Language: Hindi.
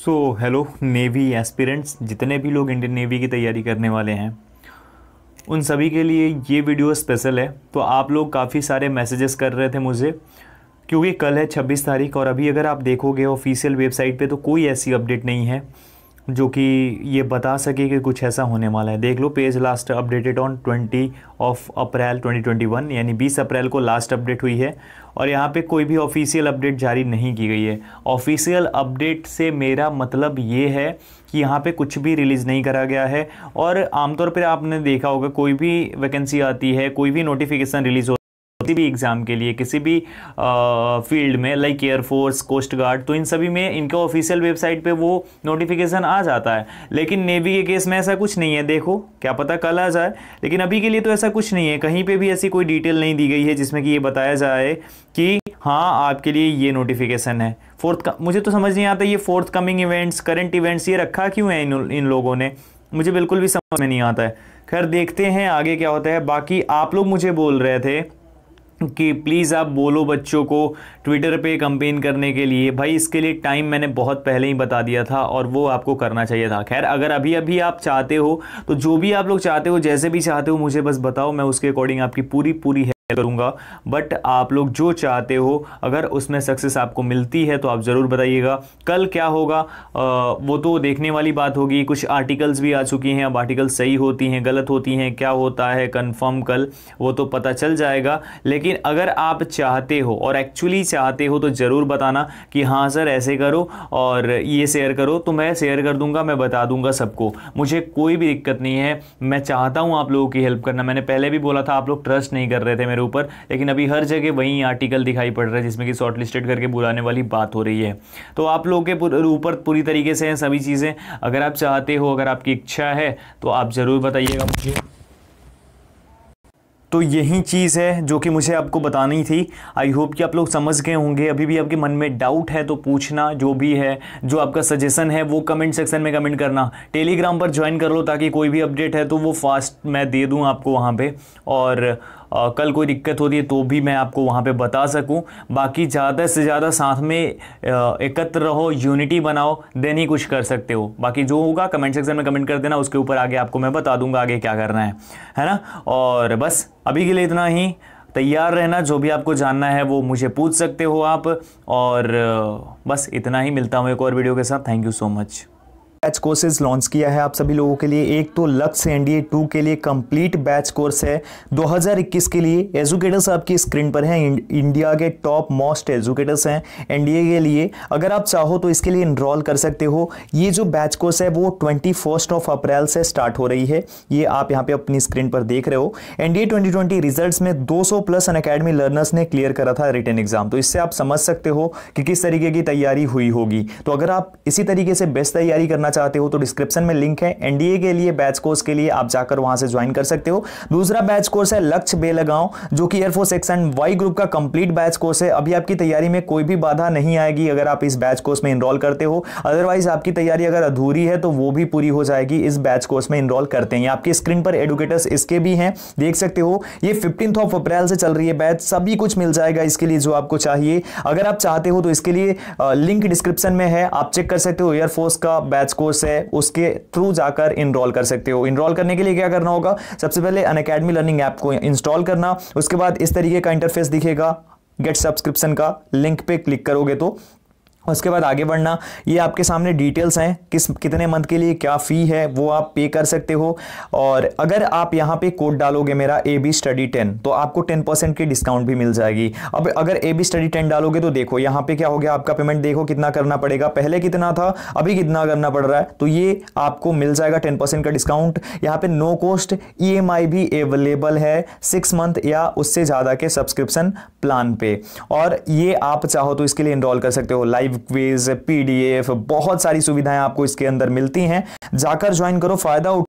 सो हेलो नेवी एस्पिरेंट्स जितने भी लोग इंडियन नेवी की तैयारी करने वाले हैं उन सभी के लिए ये वीडियो स्पेशल है तो आप लोग काफ़ी सारे मैसेजेस कर रहे थे मुझे क्योंकि कल है 26 तारीख और अभी अगर आप देखोगे ऑफिशियल वेबसाइट पे तो कोई ऐसी अपडेट नहीं है जो कि ये बता सके कि कुछ ऐसा होने वाला है देख लो page last updated on twenty of April 2021 यानी 20 अप्रैल को लास्ट अपडेट हुई है और यहाँ पे कोई भी ऑफिशियल अपडेट जारी नहीं की गई है ऑफिशियल अपडेट से मेरा मतलब ये है कि यहाँ पे कुछ भी रिलीज़ नहीं करा गया है और आमतौर पर आपने देखा होगा कोई भी वैकेंसी आती है कोई भी नोटिफिकेशन रिलीज़ हो किसी भी एग्ज़ाम के लिए किसी भी फील्ड में लाइक एयरफोर्स कोस्ट गार्ड तो इन सभी में इनका ऑफिशियल वेबसाइट पे वो नोटिफिकेशन आ जाता है लेकिन नेवी के केस में ऐसा कुछ नहीं है देखो क्या पता कल आ जाए लेकिन अभी के लिए तो ऐसा कुछ नहीं है कहीं पे भी ऐसी कोई डिटेल नहीं दी गई है जिसमें कि ये बताया जाए कि हाँ आपके लिए ये नोटिफिकेशन है फोर्थ मुझे तो समझ नहीं आता ये forthcoming events current events ये रखा क्यों है इन इन लोगों ने मुझे बिल्कुल भी समझ में नहीं आता है खैर देखते हैं आगे क्या होता है बाकी आप लोग मुझे बोल रहे थे कि प्लीज़ आप बोलो बच्चों को ट्विटर पे कंपेन करने के लिए भाई इसके लिए टाइम मैंने बहुत पहले ही बता दिया था और वो आपको करना चाहिए था खैर अगर अभी अभी आप चाहते हो तो जो भी आप लोग चाहते हो जैसे भी चाहते हो मुझे बस बताओ मैं उसके अकॉर्डिंग आपकी पूरी पूरी करूंगा बट आप लोग जो चाहते हो अगर उसमें सक्सेस आपको मिलती है तो आप ज़रूर बताइएगा कल क्या होगा आ, वो तो देखने वाली बात होगी कुछ आर्टिकल्स भी आ चुकी हैं अब आर्टिकल सही होती हैं गलत होती हैं क्या होता है कन्फर्म कल वो तो पता चल जाएगा लेकिन अगर आप चाहते हो और एक्चुअली चाहते हो तो ज़रूर बताना कि हाँ सर ऐसे करो और ये शेयर करो तो मैं शेयर कर दूंगा मैं बता दूंगा सबको मुझे कोई भी दिक्कत नहीं है मैं चाहता हूँ आप लोगों की हेल्प करना मैंने पहले भी बोला था आप लोग ट्रस्ट नहीं कर रहे थे मेरे हमारे पर लेकिन अभी हर जगह वही आर्टिकल दिखाई पड़ रहा है जिसमें कि शॉर्टलिस्टेड करके बुलाने वाली बात हो रही है तो आप लोगों के ऊपर पूरी तरीके से हैं सभी चीज़ें अगर आप चाहते हो अगर आपकी इच्छा है तो आप ज़रूर बताइएगा मुझे तो यही चीज़ है जो कि मुझे आपको बतानी थी आई होप कि आप लोग समझ गए होंगे अभी भी आपके मन में डाउट है तो पूछना जो भी है जो आपका सजेशन है वो कमेंट सेक्शन में कमेंट करना टेलीग्राम पर ज्वाइन कर लो ताकि कोई भी अपडेट है तो वो फास्ट मैं दे दूँ आपको वहाँ पे और कल कोई दिक्कत हो रही है तो भी मैं आपको वहाँ पे बता सकूँ बाकी ज़्यादा से ज़्यादा साथ में एकत्र रहो यूनिटी बनाओ देन ही कुछ कर सकते हो बाकी जो होगा कमेंट सेक्शन में कमेंट कर देना उसके ऊपर आगे आपको मैं बता दूंगा आगे क्या करना है है ना और बस अभी के लिए इतना ही तैयार रहना जो भी आपको जानना है वो मुझे पूछ सकते हो आप और बस इतना ही मिलता हूँ एक और वीडियो के साथ thank you so much batch courses launch किया है आप सभी लोगों के लिए एक तो लक्ष्य डी टू के लिए कंप्लीट बैच कोर्स है 2021 के लिए एजुकेटर्स आपकी स्क्रीन पर हैं इंडिया के टॉप मोस्ट एजुकेटर्स हैं एनडीए के लिए अगर आप चाहो तो इसके लिए इनरॉल कर सकते हो ये जो बैच कोर्स है वो ट्वेंटी ऑफ अप्रैल से स्टार्ट हो रही है ये आप यहाँ पे अपनी स्क्रीन पर देख रहे हो एन डी रिजल्ट में दो प्लस अन लर्नर्स ने क्लियर करा था रिटर्न एग्जाम तो इससे आप समझ सकते हो कि किस तरीके की तैयारी हुई होगी तो अगर आप इसी तरीके से बेस्ट तैयारी करना करना चाहते हो तो डिस्क्रिप्शन में लिंक है एनडीए के लिए बैच कोर्स के लिए आप जाकर वहां से ज्वाइन कर सकते हो दूसरा बैच कोर्स है लक्ष्य बेलगांव जो कि एयरफोर्स सेक्शन वाई ग्रुप का कंप्लीट बैच कोर्स है अभी आपकी तैयारी में कोई भी बाधा नहीं आएगी अगर आप इस बैच कोर्स में इनरोल करते हो अदरवाइज आपकी तैयारी अगर अधूरी है तो वो भी पूरी हो जाएगी इस बैच कोर्स में इनरोल करते हैं आपकी स्क्रीन पर एडुकेटर्स इसके भी हैं देख सकते हो ये फिफ्टींथ ऑफ अप्रैल से चल रही है बैच सभी कुछ मिल जाएगा इसके लिए जो आपको चाहिए अगर आप चाहते हो तो इसके लिए लिंक डिस्क्रिप्शन में है आप चेक कर सकते हो एयरफोर्स का बैच कोर्स है उसके थ्रू जाकर इनरोल कर सकते हो इनरोल करने के लिए क्या करना होगा सबसे पहले अन लर्निंग ऐप को इंस्टॉल करना उसके बाद इस तरीके का इंटरफेस दिखेगा गेट सब्सक्रिप्शन का लिंक पे क्लिक करोगे तो उसके बाद आगे बढ़ना ये आपके सामने डिटेल्स हैं किस कितने मंथ के लिए क्या फ़ी है वो आप पे कर सकते हो और अगर आप यहाँ पे कोड डालोगे मेरा ए बी स्टडी टेन तो आपको टेन परसेंट की डिस्काउंट भी मिल जाएगी अब अगर ए बी स्टडी टेन डालोगे तो देखो यहाँ पे क्या हो गया आपका पेमेंट देखो कितना करना पड़ेगा पहले कितना था अभी कितना करना पड़ रहा है तो ये आपको मिल जाएगा टेन का डिस्काउंट यहाँ पर नो कॉस्ट ई भी अवेलेबल है सिक्स मंथ या उससे ज़्यादा के सब्सक्रिप्सन प्लान पे और ये आप चाहो तो इसके लिए इनरॉल कर सकते हो लाइव लाइव क्विज पीडीएफ बहुत सारी सुविधाएं आपको इसके अंदर मिलती हैं जाकर ज्वाइन करो फायदा